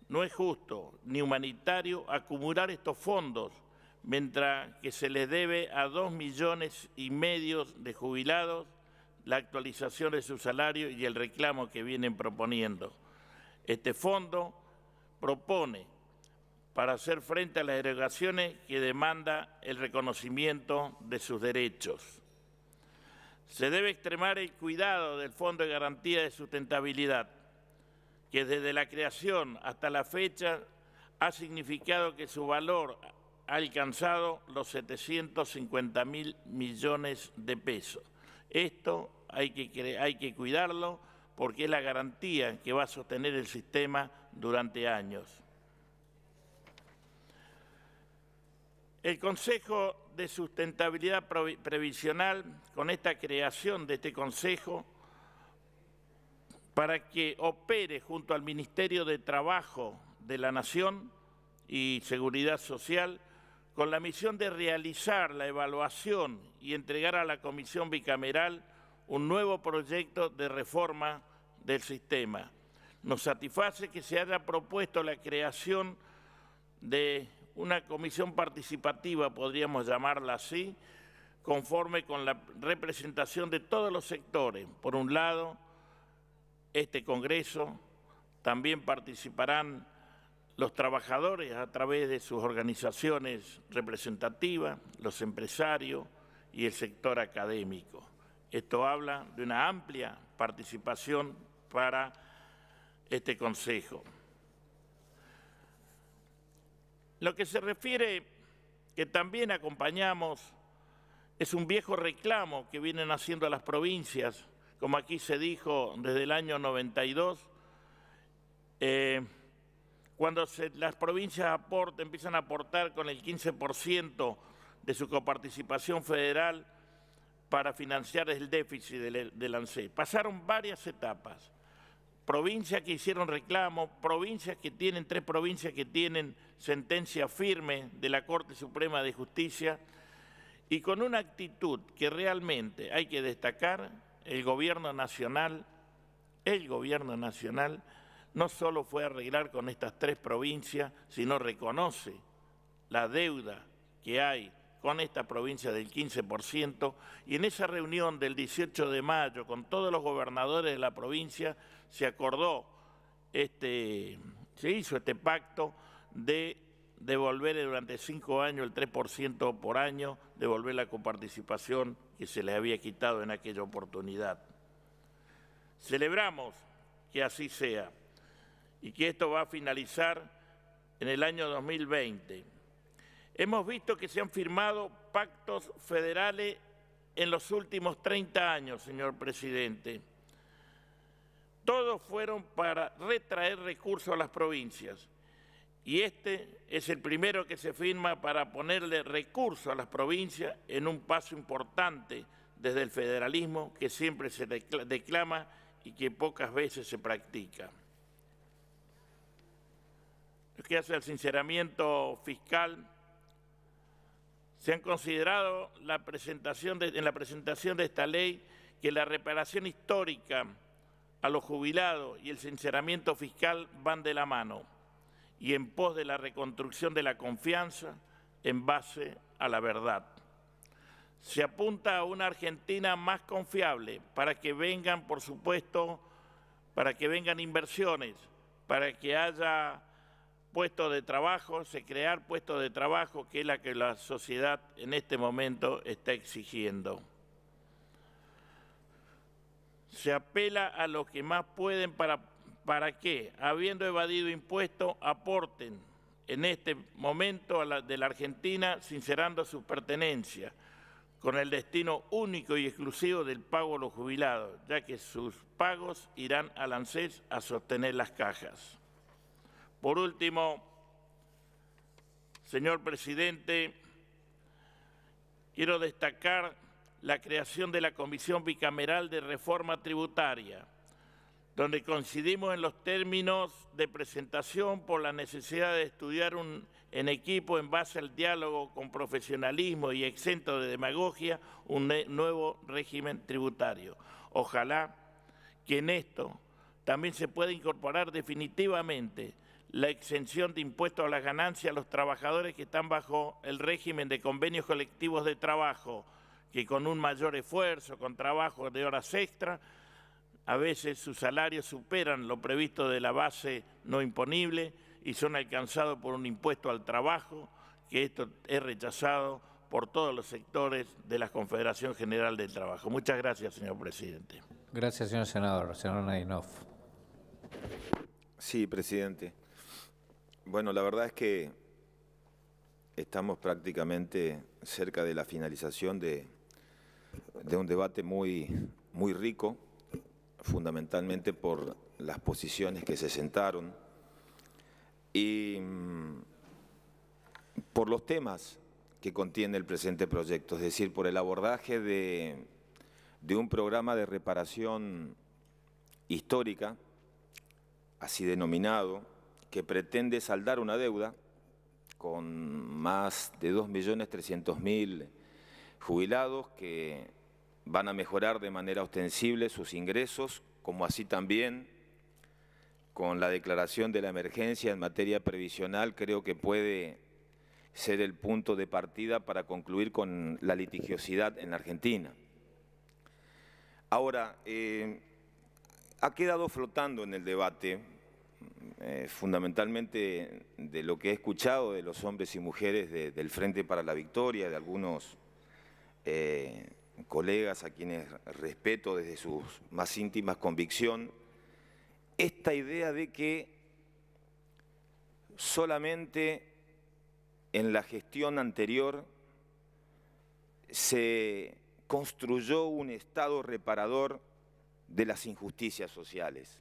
no es justo ni humanitario acumular estos fondos mientras que se les debe a dos millones y medio de jubilados la actualización de su salario y el reclamo que vienen proponiendo. Este fondo propone para hacer frente a las erogaciones que demanda el reconocimiento de sus derechos. Se debe extremar el cuidado del Fondo de Garantía de Sustentabilidad, que desde la creación hasta la fecha ha significado que su valor ha alcanzado los 750 mil millones de pesos. Esto hay que, hay que cuidarlo porque es la garantía que va a sostener el sistema durante años. El Consejo de Sustentabilidad Previsional, con esta creación de este Consejo, para que opere junto al Ministerio de Trabajo de la Nación y Seguridad Social, con la misión de realizar la evaluación y entregar a la Comisión Bicameral un nuevo proyecto de reforma del sistema. Nos satisface que se haya propuesto la creación de una comisión participativa, podríamos llamarla así, conforme con la representación de todos los sectores. Por un lado, este Congreso, también participarán los trabajadores a través de sus organizaciones representativas, los empresarios y el sector académico. Esto habla de una amplia participación para este Consejo. Lo que se refiere, que también acompañamos, es un viejo reclamo que vienen haciendo las provincias, como aquí se dijo desde el año 92, cuando las provincias aporten, empiezan a aportar con el 15% de su coparticipación federal para financiar el déficit del, del ANSES. Pasaron varias etapas. Provincias que hicieron reclamo, provincias que tienen, tres provincias que tienen sentencia firme de la Corte Suprema de Justicia y con una actitud que realmente hay que destacar, el gobierno nacional, el gobierno nacional no solo fue a arreglar con estas tres provincias, sino reconoce la deuda que hay con esta provincia del 15%, y en esa reunión del 18 de mayo con todos los gobernadores de la provincia se acordó, este, se hizo este pacto de devolver durante cinco años el 3% por año, devolver la coparticipación que se les había quitado en aquella oportunidad. Celebramos que así sea y que esto va a finalizar en el año 2020. Hemos visto que se han firmado pactos federales en los últimos 30 años, señor presidente. Todos fueron para retraer recursos a las provincias y este es el primero que se firma para ponerle recursos a las provincias en un paso importante desde el federalismo que siempre se declama y que pocas veces se practica que hace el sinceramiento fiscal, se han considerado en la presentación de esta ley que la reparación histórica a los jubilados y el sinceramiento fiscal van de la mano y en pos de la reconstrucción de la confianza en base a la verdad. Se apunta a una Argentina más confiable para que vengan, por supuesto, para que vengan inversiones, para que haya puestos de trabajo, se crear puestos de trabajo, que es la que la sociedad en este momento está exigiendo. Se apela a los que más pueden para, para que, habiendo evadido impuestos, aporten en este momento a la, de la Argentina, sincerando su pertenencia, con el destino único y exclusivo del pago a los jubilados, ya que sus pagos irán al ANSES a sostener las cajas. Por último, señor presidente, quiero destacar la creación de la Comisión Bicameral de Reforma Tributaria, donde coincidimos en los términos de presentación por la necesidad de estudiar un, en equipo, en base al diálogo con profesionalismo y exento de demagogia, un nuevo régimen tributario. Ojalá que en esto también se pueda incorporar definitivamente la exención de impuestos a las ganancias a los trabajadores que están bajo el régimen de convenios colectivos de trabajo, que con un mayor esfuerzo, con trabajo de horas extra, a veces sus salarios superan lo previsto de la base no imponible y son alcanzados por un impuesto al trabajo, que esto es rechazado por todos los sectores de la Confederación General del Trabajo. Muchas gracias, señor presidente. Gracias, señor senador. Senador Nainov. Sí, presidente. Bueno, la verdad es que estamos prácticamente cerca de la finalización de, un debate muy, muy rico, fundamentalmente por las posiciones que se sentaron y mm, por los temas que contiene el presente proyecto, es decir, por el abordaje de un programa de reparación histórica, así denominado, que pretende saldar una deuda con más de 2.300.000 jubilados que van a mejorar de manera ostensible sus ingresos, como así también con la declaración de la emergencia en materia previsional, creo que puede ser el punto de partida para concluir con la litigiosidad en la Argentina. Ahora, eh, ha quedado flotando en el debate eh, fundamentalmente de lo que he escuchado de los hombres y mujeres del Frente para la Victoria, de algunos eh, colegas a quienes respeto desde sus más íntimas convicciones, esta idea de que solamente en la gestión anterior se construyó un Estado reparador de las injusticias sociales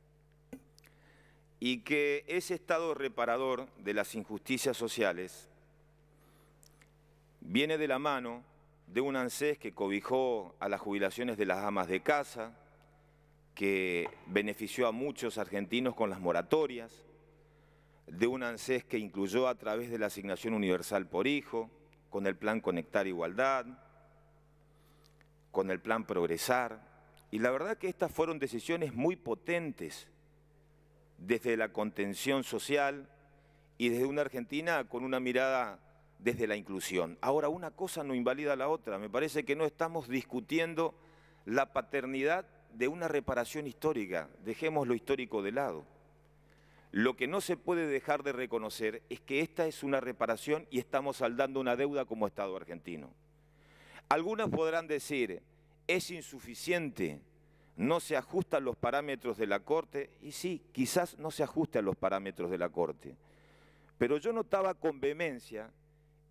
y que ese Estado reparador de las injusticias sociales viene de la mano de un ANSES que cobijó a las jubilaciones de las amas de casa, que benefició a muchos argentinos con las moratorias, de un ANSES que incluyó a través de la asignación universal por hijo, con el plan Conectar Igualdad, con el plan Progresar, y la verdad que estas fueron decisiones muy potentes desde la contención social y desde una Argentina con una mirada desde la inclusión. Ahora, una cosa no invalida la otra. Me parece que no estamos discutiendo la paternidad de una reparación histórica. Dejemos lo histórico de lado. Lo que no se puede dejar de reconocer es que esta es una reparación y estamos saldando una deuda como Estado argentino. Algunos podrán decir, es insuficiente, no se ajustan los parámetros de la Corte, y sí, quizás no se ajuste a los parámetros de la Corte, pero yo notaba con vehemencia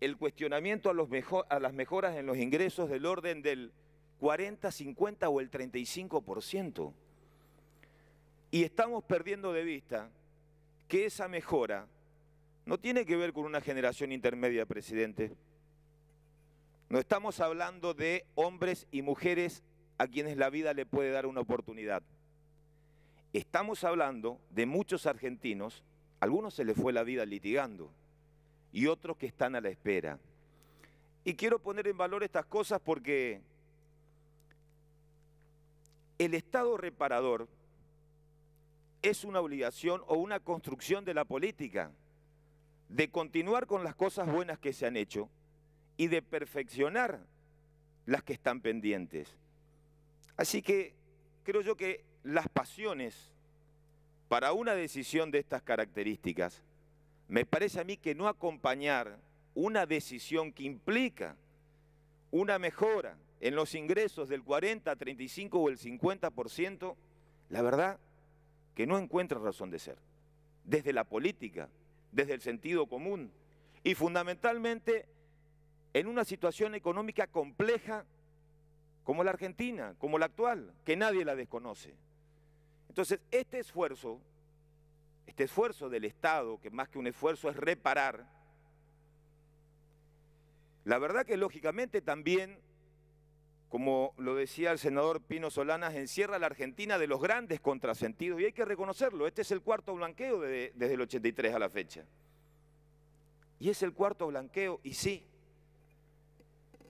el cuestionamiento a, a las mejoras en los ingresos del orden del 40, 50 o el 35%. Y estamos perdiendo de vista que esa mejora no tiene que ver con una generación intermedia, presidente. No estamos hablando de hombres y mujeres a quienes la vida le puede dar una oportunidad. Estamos hablando de muchos argentinos, algunos se les fue la vida litigando y otros que están a la espera. Y quiero poner en valor estas cosas porque el Estado reparador es una obligación o una construcción de la política, de continuar con las cosas buenas que se han hecho y de perfeccionar las que están pendientes. Así que creo yo que las pasiones para una decisión de estas características, me parece a mí que no acompañar una decisión que implica una mejora en los ingresos del 40, 35 o el 50%, la verdad que no encuentra razón de ser. Desde la política, desde el sentido común y fundamentalmente en una situación económica compleja como la Argentina, como la actual, que nadie la desconoce. Entonces, este esfuerzo, este esfuerzo del Estado, que más que un esfuerzo es reparar, la verdad que lógicamente también, como lo decía el senador Pino Solanas, encierra a la Argentina de los grandes contrasentidos, y hay que reconocerlo, este es el cuarto blanqueo desde el 83 a la fecha. Y es el cuarto blanqueo, y sí.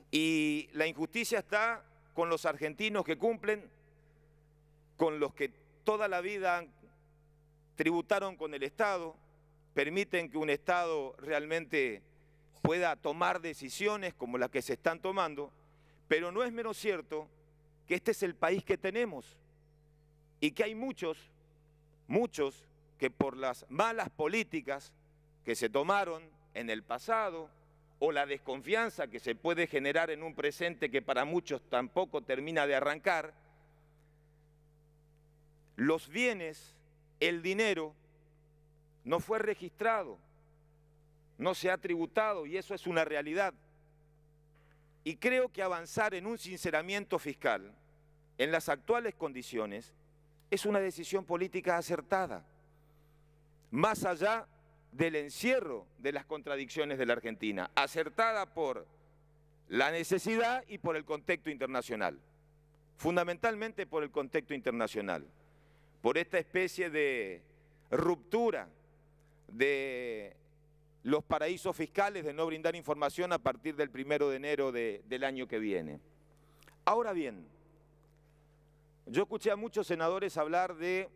Y la injusticia está con los argentinos que cumplen, con los que toda la vida tributaron con el Estado, permiten que un Estado realmente pueda tomar decisiones como las que se están tomando, pero no es menos cierto que este es el país que tenemos y que hay muchos, muchos que por las malas políticas que se tomaron en el pasado, o la desconfianza que se puede generar en un presente que para muchos tampoco termina de arrancar, los bienes, el dinero, no fue registrado, no se ha tributado y eso es una realidad. Y creo que avanzar en un sinceramiento fiscal en las actuales condiciones es una decisión política acertada, más allá del encierro de las contradicciones de la Argentina, acertada por la necesidad y por el contexto internacional, fundamentalmente por el contexto internacional, por esta especie de ruptura de los paraísos fiscales de no brindar información a partir del primero de enero del año que viene. Ahora bien, yo escuché a muchos senadores hablar de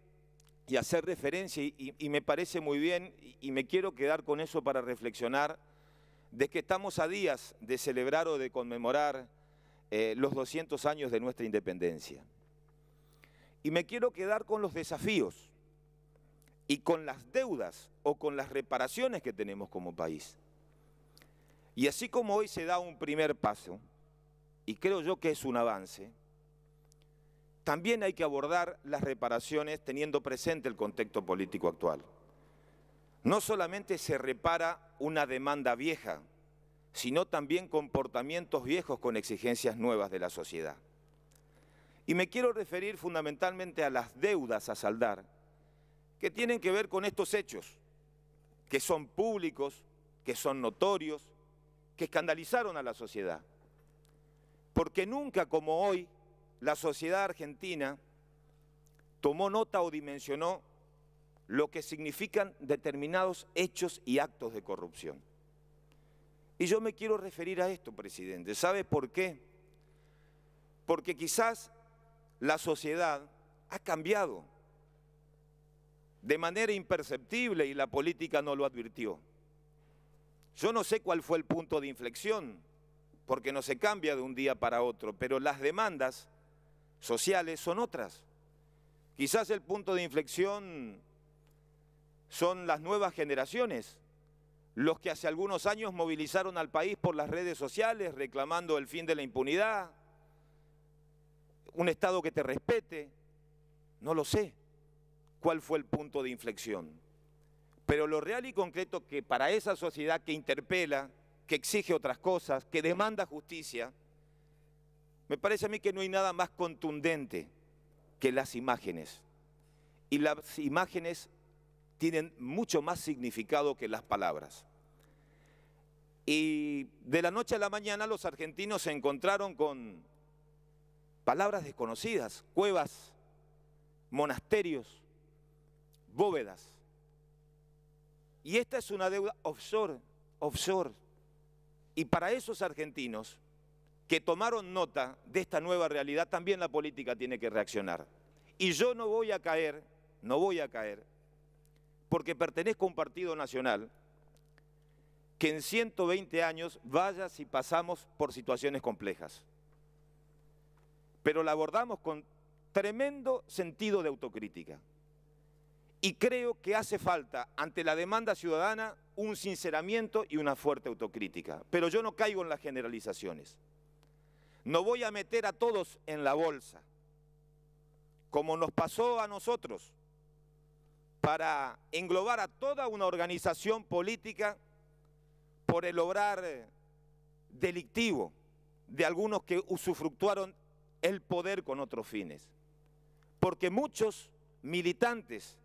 y hacer referencia, y, me parece muy bien, y me quiero quedar con eso para reflexionar, de que estamos a días de celebrar o de conmemorar eh, los 200 años de nuestra independencia. Y me quiero quedar con los desafíos y con las deudas o con las reparaciones que tenemos como país. Y así como hoy se da un primer paso, y creo yo que es un avance, también hay que abordar las reparaciones teniendo presente el contexto político actual. No solamente se repara una demanda vieja, sino también comportamientos viejos con exigencias nuevas de la sociedad. Y me quiero referir fundamentalmente a las deudas a saldar, que tienen que ver con estos hechos, que son públicos, que son notorios, que escandalizaron a la sociedad. Porque nunca como hoy la sociedad argentina tomó nota o dimensionó lo que significan determinados hechos y actos de corrupción. Y yo me quiero referir a esto, presidente. ¿Sabe por qué? Porque quizás la sociedad ha cambiado de manera imperceptible y la política no lo advirtió. Yo no sé cuál fue el punto de inflexión, porque no se cambia de un día para otro, pero las demandas sociales son otras. Quizás el punto de inflexión son las nuevas generaciones, los que hace algunos años movilizaron al país por las redes sociales reclamando el fin de la impunidad, un Estado que te respete, no lo sé cuál fue el punto de inflexión. Pero lo real y concreto que para esa sociedad que interpela, que exige otras cosas, que demanda justicia, me parece a mí que no hay nada más contundente que las imágenes. Y las imágenes tienen mucho más significado que las palabras. Y de la noche a la mañana los argentinos se encontraron con palabras desconocidas, cuevas, monasterios, bóvedas. Y esta es una deuda offshore, offshore. Y para esos argentinos que tomaron nota de esta nueva realidad, también la política tiene que reaccionar. Y yo no voy a caer, no voy a caer, porque pertenezco a un partido nacional que en 120 años vaya si pasamos por situaciones complejas. Pero la abordamos con tremendo sentido de autocrítica. Y creo que hace falta, ante la demanda ciudadana, un sinceramiento y una fuerte autocrítica. Pero yo no caigo en las generalizaciones. No voy a meter a todos en la bolsa, como nos pasó a nosotros, para englobar a toda una organización política por el obrar delictivo de algunos que usufructuaron el poder con otros fines. Porque muchos militantes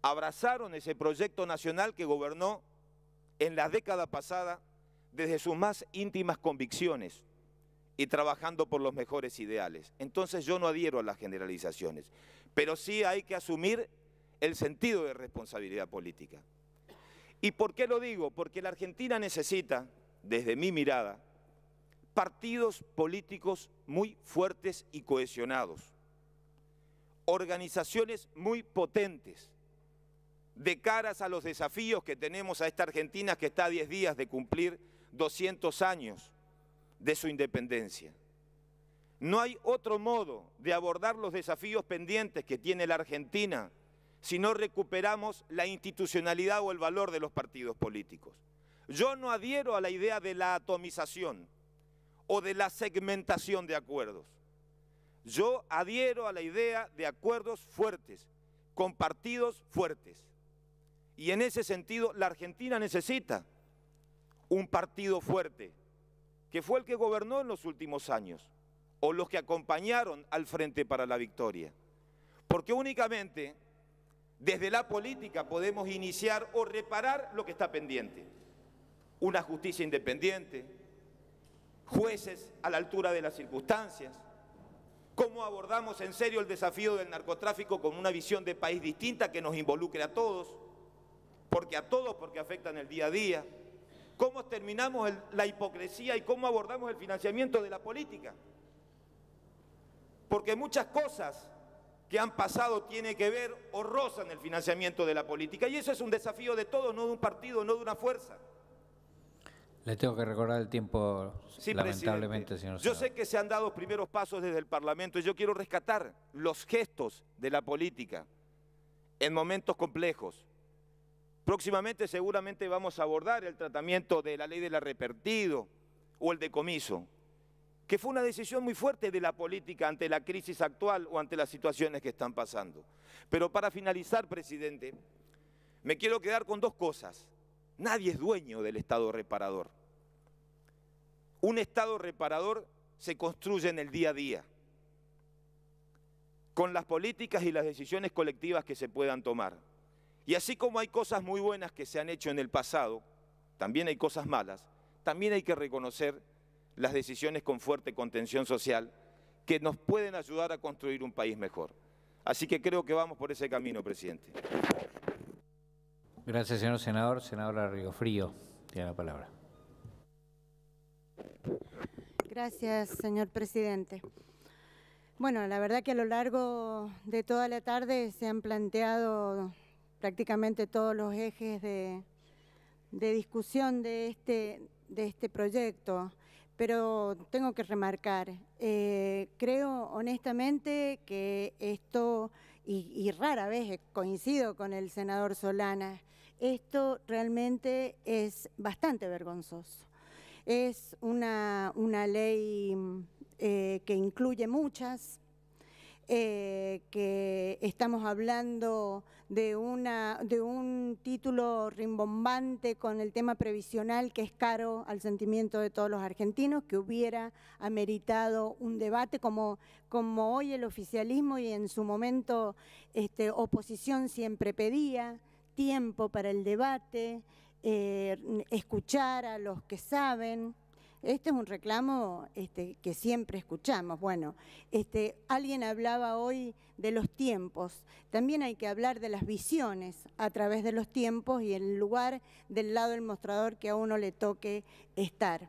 abrazaron ese proyecto nacional que gobernó en la década pasada desde sus más íntimas convicciones, y trabajando por los mejores ideales. Entonces yo no adhiero a las generalizaciones, pero sí hay que asumir el sentido de responsabilidad política. ¿Y por qué lo digo? Porque la Argentina necesita, desde mi mirada, partidos políticos muy fuertes y cohesionados, organizaciones muy potentes de caras a los desafíos que tenemos a esta Argentina que está a 10 días de cumplir 200 años de su independencia. No hay otro modo de abordar los desafíos pendientes que tiene la Argentina si no recuperamos la institucionalidad o el valor de los partidos políticos. Yo no adhiero a la idea de la atomización o de la segmentación de acuerdos. Yo adhiero a la idea de acuerdos fuertes, con partidos fuertes. Y en ese sentido, la Argentina necesita un partido fuerte que fue el que gobernó en los últimos años, o los que acompañaron al Frente para la Victoria. Porque únicamente desde la política podemos iniciar o reparar lo que está pendiente. Una justicia independiente, jueces a la altura de las circunstancias, cómo abordamos en serio el desafío del narcotráfico con una visión de país distinta que nos involucre a todos, porque a todos, porque afectan el día a día, cómo terminamos la hipocresía y cómo abordamos el financiamiento de la política. Porque muchas cosas que han pasado tienen que ver o rozan el financiamiento de la política. Y eso es un desafío de todos, no de un partido, no de una fuerza. Le tengo que recordar el tiempo, sí, lamentablemente, presidente. señor. Yo sé que se han dado primeros pasos desde el Parlamento y yo quiero rescatar los gestos de la política en momentos complejos. Próximamente seguramente vamos a abordar el tratamiento de la ley del arrepertido o el decomiso, que fue una decisión muy fuerte de la política ante la crisis actual o ante las situaciones que están pasando. Pero para finalizar, presidente, me quiero quedar con dos cosas. Nadie es dueño del Estado reparador. Un Estado reparador se construye en el día a día, con las políticas y las decisiones colectivas que se puedan tomar. Y así como hay cosas muy buenas que se han hecho en el pasado, también hay cosas malas, también hay que reconocer las decisiones con fuerte contención social que nos pueden ayudar a construir un país mejor. Así que creo que vamos por ese camino, presidente. Gracias, señor senador. Senadora Río Frío, tiene la palabra. Gracias, señor presidente. Bueno, la verdad que a lo largo de toda la tarde se han planteado prácticamente todos los ejes de, discusión de este, de este proyecto, pero tengo que remarcar, eh, creo honestamente que esto, y, rara vez coincido con el senador Solana, esto realmente es bastante vergonzoso. Es una, ley eh, que incluye muchas, eh, que estamos hablando de, una, de un título rimbombante con el tema previsional que es caro al sentimiento de todos los argentinos, que hubiera ameritado un debate como, hoy el oficialismo y en su momento este, oposición siempre pedía, tiempo para el debate, eh, escuchar a los que saben. Este es un reclamo este, que siempre escuchamos. Bueno, este, alguien hablaba hoy de los tiempos. También hay que hablar de las visiones a través de los tiempos y el lugar del lado del mostrador que a uno le toque estar.